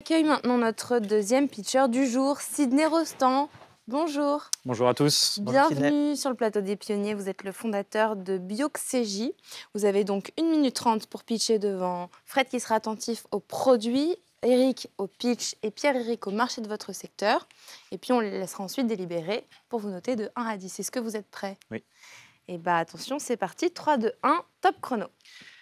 accueille maintenant notre deuxième pitcher du jour, Sidney Rostand. Bonjour. Bonjour à tous. Bienvenue sur le plateau des pionniers. Vous êtes le fondateur de Bioxégie. Vous avez donc 1 minute 30 pour pitcher devant Fred qui sera attentif aux produits, Eric au pitch et pierre eric au marché de votre secteur. Et puis on les laissera ensuite délibérer pour vous noter de 1 à 10. Est-ce que vous êtes prêts Oui. Et eh bah ben, attention, c'est parti. 3, 2, 1, top chrono.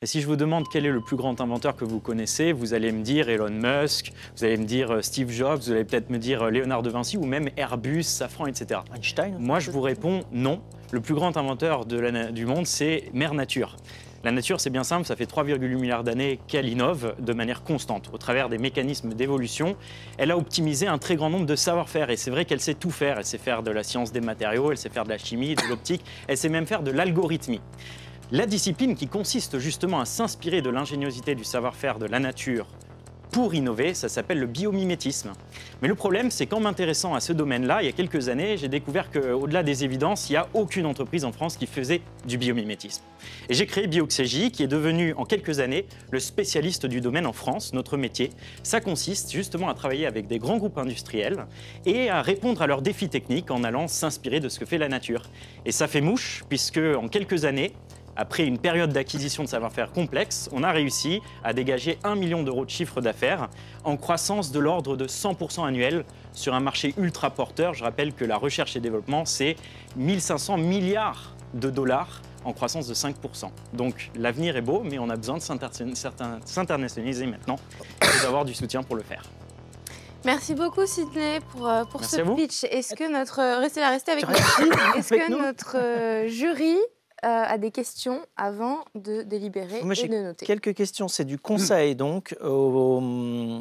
Et si je vous demande quel est le plus grand inventeur que vous connaissez, vous allez me dire Elon Musk, vous allez me dire euh, Steve Jobs, vous allez peut-être me dire euh, Léonard de Vinci ou même Airbus, Safran, etc. Einstein Moi, je vous réponds non. Le plus grand inventeur du monde, c'est Mère Nature. La nature, c'est bien simple, ça fait 3,8 milliards d'années qu'elle innove de manière constante. Au travers des mécanismes d'évolution, elle a optimisé un très grand nombre de savoir-faire. Et c'est vrai qu'elle sait tout faire. Elle sait faire de la science des matériaux, elle sait faire de la chimie, de l'optique, elle sait même faire de l'algorithmie. La discipline qui consiste justement à s'inspirer de l'ingéniosité du savoir-faire de la nature pour innover, ça s'appelle le biomimétisme. Mais le problème, c'est qu'en m'intéressant à ce domaine-là, il y a quelques années, j'ai découvert qu'au-delà des évidences, il n'y a aucune entreprise en France qui faisait du biomimétisme. Et j'ai créé Bioxégie, qui est devenu en quelques années le spécialiste du domaine en France, notre métier. Ça consiste justement à travailler avec des grands groupes industriels et à répondre à leurs défis techniques en allant s'inspirer de ce que fait la nature. Et ça fait mouche, puisque en quelques années, après une période d'acquisition de savoir-faire complexe, on a réussi à dégager 1 million d'euros de chiffre d'affaires en croissance de l'ordre de 100% annuel sur un marché ultra porteur. Je rappelle que la recherche et développement, c'est 1500 milliards de dollars en croissance de 5%. Donc l'avenir est beau, mais on a besoin de s'internationaliser maintenant et d'avoir du soutien pour le faire. Merci beaucoup Sydney pour, euh, pour ce pitch. Est-ce que notre euh, restez là, restez avec nous. Est-ce que notre euh, jury euh, à des questions avant de délibérer et de noter. Quelques questions, c'est du conseil donc aux,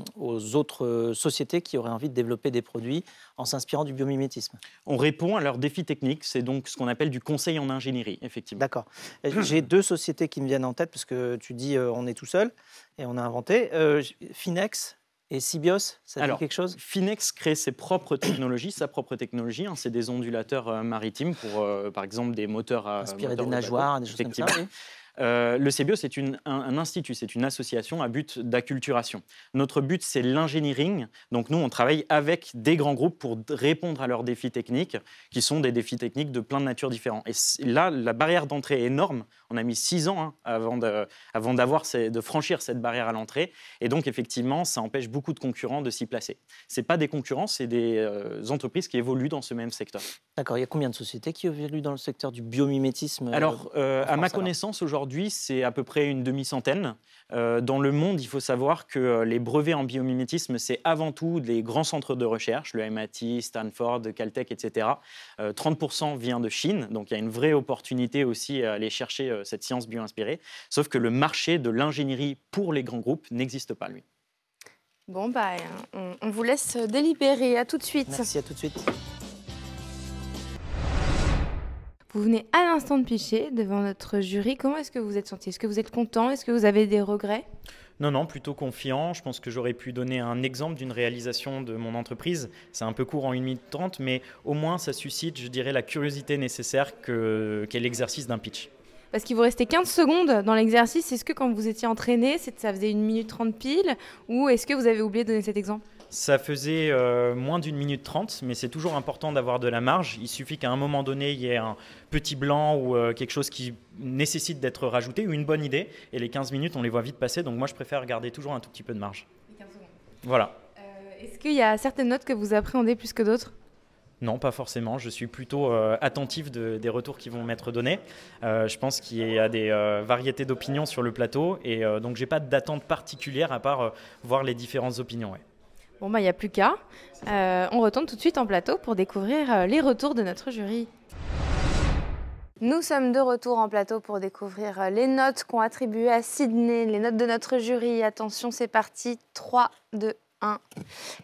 autres sociétés qui auraient envie de développer des produits en s'inspirant du biomimétisme. On répond à leurs défis techniques, c'est donc ce qu'on appelle du conseil en ingénierie, effectivement. D'accord. J'ai deux sociétés qui me viennent en tête parce que tu dis euh, on est tout seul et on a inventé. Euh, Finex, et Sibios, ça Alors, quelque chose Finex crée ses propres technologies, sa propre technologie. Hein. c'est des ondulateurs euh, maritimes pour, euh, par exemple, des moteurs à. Euh, Inspirer des nageoires, des choses comme ça. Euh, le CBO c'est un, institut, c'est une association à but d'acculturation. Notre but, c'est l'engineering. Donc nous, on travaille avec des grands groupes pour répondre à leurs défis techniques, qui sont des défis techniques de plein de natures différentes. Et là, la barrière d'entrée est énorme. On a mis six ans hein, avant, de, d'avoir de franchir cette barrière à l'entrée. Et donc, effectivement, ça empêche beaucoup de concurrents de s'y placer. Ce pas des concurrents, c'est des euh, entreprises qui évoluent dans ce même secteur. D'accord. Il y a combien de sociétés qui évoluent dans le secteur du biomimétisme euh, Alors, à ma connaissance, aujourd'hui, aujourd'hui, c'est à peu près une demi-centaine. Euh, dans le monde, il faut savoir que euh, les brevets en biomimétisme, c'est avant tout des grands centres de recherche, le MIT, Stanford, Caltech, etc. 30% euh, vient de Chine, donc il y a une vraie opportunité aussi à aller chercher cette science bio-inspirée. Sauf que le marché de l'ingénierie pour les grands groupes n'existe pas, lui. Bon, bah, on, on vous laisse délibérer. À tout de suite. Merci, à tout de suite. Vous venez à l'instant de pitcher devant notre jury. Comment est-ce que vous êtes senti Est-ce que vous êtes content Est-ce que vous avez des regrets non, non, plutôt confiant. Je pense que j'aurais pu donner un exemple d'une réalisation de mon entreprise. C'est un peu court en 1 minute 30, mais au moins ça suscite, je dirais, la curiosité nécessaire qu'est l'exercice d'un pitch. Parce qu'il vous restait 15 secondes dans l'exercice. Est-ce que quand vous étiez entraîné, ça faisait 1 minute 30 pile Ou est-ce que vous avez oublié de donner cet exemple ça faisait euh, moins d'une minute trente, mais c'est toujours important d'avoir de la marge. Il suffit qu'à un moment donné, il y ait un petit blanc ou euh, quelque chose qui nécessite d'être rajouté ou une bonne idée. Et les 15 minutes, on les voit vite passer. Donc moi, je préfère garder toujours un tout petit peu de marge. Voilà. Euh, est-ce qu'il y a certaines notes que vous appréhendez plus que d'autres non, pas forcément. Je suis plutôt attentif des retours qui vont m'être donnés. je pense qu'il y a des variétés d'opinions sur le plateau et donc j'ai pas d'attente particulière à part voir les différentes opinions. Bon, il bah, n'y a plus qu'à. Euh, on retourne tout de suite en plateau pour découvrir euh, les retours de notre jury. Nous sommes de retour en plateau pour découvrir euh, les notes qu'on attribue à Sydney, les notes de notre jury. Attention, c'est parti. 3, 2, 1.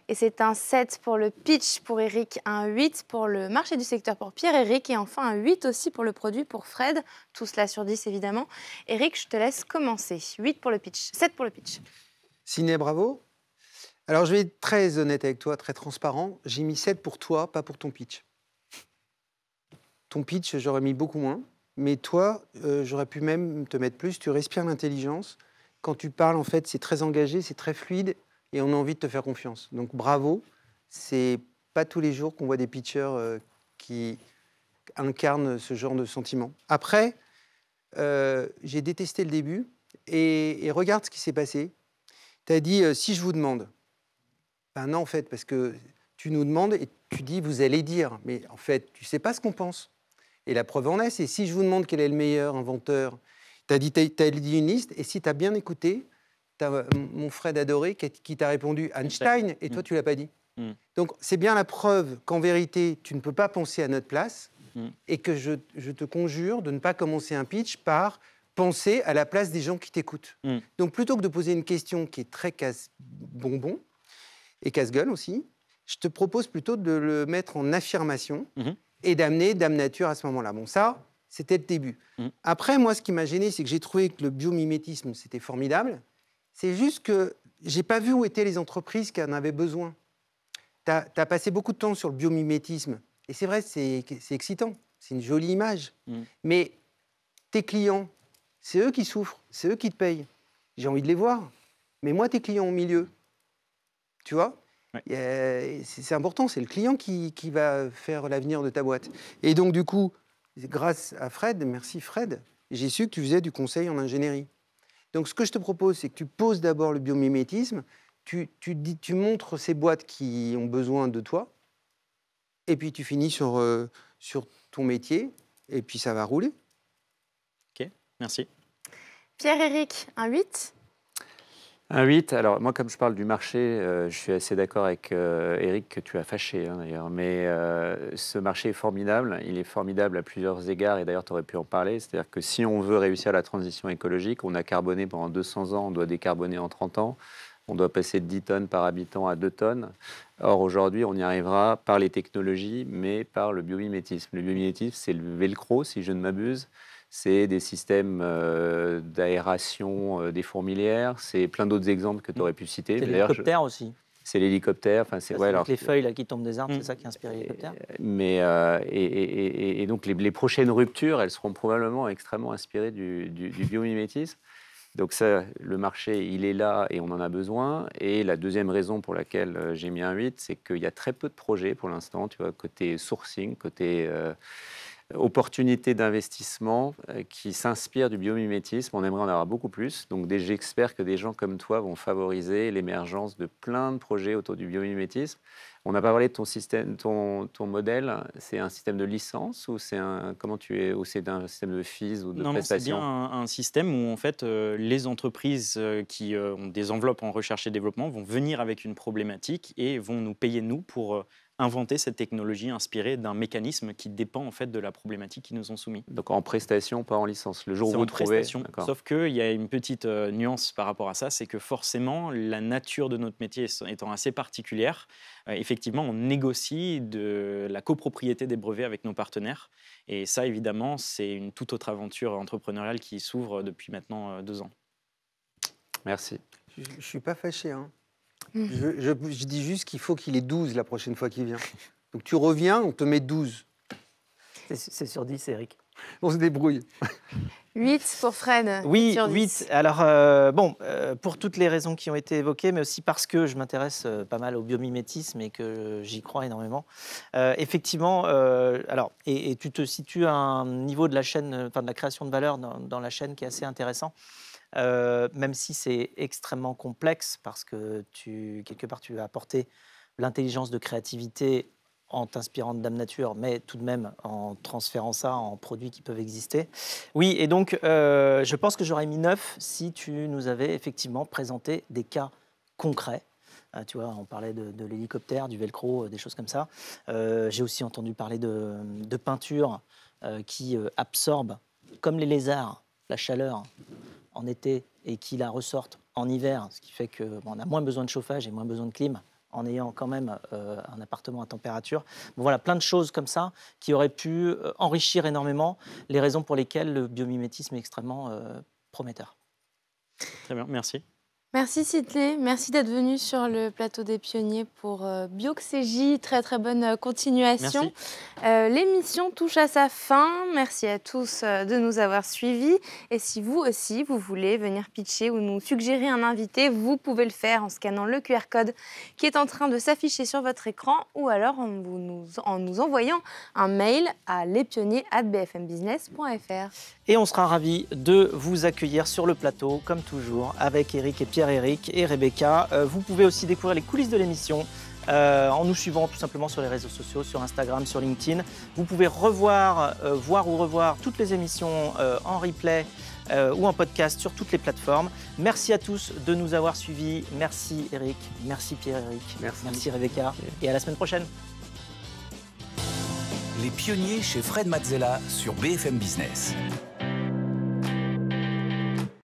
Et c'est un 7 pour le pitch pour Eric, un 8 pour le marché du secteur pour Pierre-Eric et enfin un 8 aussi pour le produit pour Fred. Tout cela sur 10 évidemment. Eric, je te laisse commencer. 8 pour le pitch, 7 pour le pitch. Sydney, bravo. Alors, je vais être très honnête avec toi, très transparent. J'ai mis 7 pour toi, pas pour ton pitch. Ton pitch, j'aurais mis beaucoup moins. Mais toi, euh, j'aurais pu même te mettre plus. Tu respires l'intelligence. Quand tu parles, en fait, c'est très engagé, c'est très fluide et on a envie de te faire confiance. Donc, bravo. C'est pas tous les jours qu'on voit des pitchers euh, qui incarnent ce genre de sentiment. Après, euh, j'ai détesté le début et, regarde ce qui s'est passé. Tu as dit si je vous demande. Ben non, en fait, parce que tu nous demandes et tu dis vous allez dire, mais en fait, tu sais pas ce qu'on pense. Et la preuve en est, c'est si je vous demande quel est le meilleur inventeur, tu as, dit une liste, et si tu as bien écouté, tu as euh, mon Fred adoré qui t'a répondu Einstein, et toi, mm. tu l'as pas dit. Mm. Donc, c'est bien la preuve qu'en vérité, tu ne peux pas penser à notre place, mm. et que je, je, te conjure de ne pas commencer un pitch par penser à la place des gens qui t'écoutent. Donc, plutôt que de poser une question qui est très casse-bonbon, et casse-gueule aussi, je te propose plutôt de le mettre en affirmation mhm. et d'amener Dame Nature à ce moment-là. Bon, ça, c'était le début. Mhm. Après, moi, ce qui m'a gêné, c'est que j'ai trouvé que le biomimétisme, c'était formidable. C'est juste que j'ai pas vu où étaient les entreprises qui en avaient besoin. Tu as, passé beaucoup de temps sur le biomimétisme. Et c'est vrai, c'est excitant. C'est une jolie image. Mhm. Mais tes clients, c'est eux qui souffrent, c'est eux qui te payent. J'ai envie de les voir. Mais moi, tes clients au milieu, tu vois C'est important, c'est le client qui, va faire l'avenir de ta boîte. Et donc, du coup, grâce à Fred, merci Fred, j'ai su que tu faisais du conseil en ingénierie. Donc, ce que je te propose, c'est que tu poses d'abord le biomimétisme, tu, montres ces boîtes qui ont besoin de toi, et puis tu finis sur, euh, sur ton métier, et puis ça va rouler. Ok, merci. Pierre-Éric, un 8 8, Alors, moi, comme je parle du marché, euh, je suis assez d'accord avec euh, Eric que tu as fâché, hein, d'ailleurs. Mais euh, ce marché est formidable. Il est formidable à plusieurs égards. Et d'ailleurs, tu aurais pu en parler. C'est-à-dire que si on veut réussir la transition écologique, on a carboné pendant 200 ans, on doit décarboner en 30 ans. On doit passer de 10 tonnes par habitant à 2 tonnes. Or, aujourd'hui, on y arrivera par les technologies, mais par le biomimétisme. Le biomimétisme, c'est le velcro, si je ne m'abuse c'est des systèmes euh, d'aération euh, des fourmilières, c'est plein d'autres exemples que tu aurais pu citer. C'est l'hélicoptère aussi. C'est l'hélicoptère, enfin c'est ouais, alors... les feuilles là, qui tombent des arbres, mmh. c'est ça qui inspire l'hélicoptère. Mais euh, et, et, et, donc les, prochaines ruptures, elles seront probablement extrêmement inspirées du, biomimétisme. Donc ça, le marché, il est là et on en a besoin. Et la deuxième raison pour laquelle j'ai mis un 8, c'est qu'il y a très peu de projets pour l'instant, tu vois, côté sourcing, côté opportunités d'investissement euh, qui s'inspirent du biomimétisme. On aimerait en avoir beaucoup plus. Donc j'espère que des gens comme toi vont favoriser l'émergence de plein de projets autour du biomimétisme. On n'a pas parlé de ton système, ton, ton modèle. C'est un système de licence ou c'est un comment tu es ou c'est un système de fees ou de Non, c'est bien un, système où en fait euh, les entreprises euh, qui ont des enveloppes en recherche et développement vont venir avec une problématique et vont nous payer nous pour inventer cette technologie inspirée d'un mécanisme qui dépend en fait de la problématique qui nous ont soumis. Donc en prestation, pas en licence. Le jour où vous en trouvez. Sauf qu'il y a une petite euh, nuance par rapport à ça, c'est que forcément, la nature de notre métier étant assez particulière, euh, effectivement, on négocie de la copropriété des brevets avec nos partenaires. Et ça, évidemment, c'est une toute autre aventure entrepreneuriale qui s'ouvre depuis maintenant euh, deux ans. Merci. Je ne suis pas fâché. Hein. Mmh. Je, dis juste qu'il faut qu'il ait 12 la prochaine fois qu'il vient. Donc tu reviens, on te met 12. C'est sur 10, Eric. On se débrouille. 8 pour Fred. Oui, 8. Alors, euh, bon, euh, pour toutes les raisons qui ont été évoquées, mais aussi parce que je m'intéresse euh, pas mal au biomimétisme et que j'y crois énormément. effectivement, alors, et, tu te situes à un niveau de la chaîne, enfin de la création de valeur dans la chaîne qui est assez intéressant. Euh, même si c'est extrêmement complexe parce que tu, quelque part, tu vas apporter l'intelligence de créativité en t'inspirant de Dame Nature, mais tout de même en transférant ça en produits qui peuvent exister. Oui, et donc euh, je pense que j'aurais mis 9 si tu nous avais effectivement présenté des cas concrets. Euh, tu vois, on parlait de, l'hélicoptère, du velcro, des choses comme ça. J'ai aussi entendu parler de, de peinture qui absorbe, comme les lézards, la chaleur en été et qui la ressortent en hiver, ce qui fait qu'on a moins besoin de chauffage et moins besoin de clim en ayant quand même euh, un appartement à température. voilà, plein de choses comme ça qui auraient pu euh, enrichir énormément les raisons pour lesquelles le biomimétisme est extrêmement euh, prometteur. Très bien, merci. Merci Citlé, merci d'être venu sur le plateau des pionniers pour euh, Bioxégie. Très très bonne euh, continuation. Euh, l'émission touche à sa fin. Merci à tous euh, de nous avoir suivis. Et si vous aussi, vous voulez venir pitcher ou nous suggérer un invité, vous pouvez le faire en scannant le QR code qui est en train de s'afficher sur votre écran ou alors en, nous, en nous envoyant un mail à lespionniers.bfmbusiness.fr. Et on sera ravis de vous accueillir sur le plateau, comme toujours, avec Eric et Pierre. Eric et Rebecca. Euh, vous pouvez aussi découvrir les coulisses de l'émission. Euh, en nous suivant tout simplement sur les réseaux sociaux, sur Instagram, sur LinkedIn. Vous pouvez revoir, euh, voir ou revoir toutes les émissions en replay ou en podcast sur toutes les plateformes. Merci à tous de nous avoir suivis. Merci Eric, merci Pierre-Eric, merci. Rebecca et à la semaine prochaine. Les pionniers chez Fred Mazzella sur BFM Business.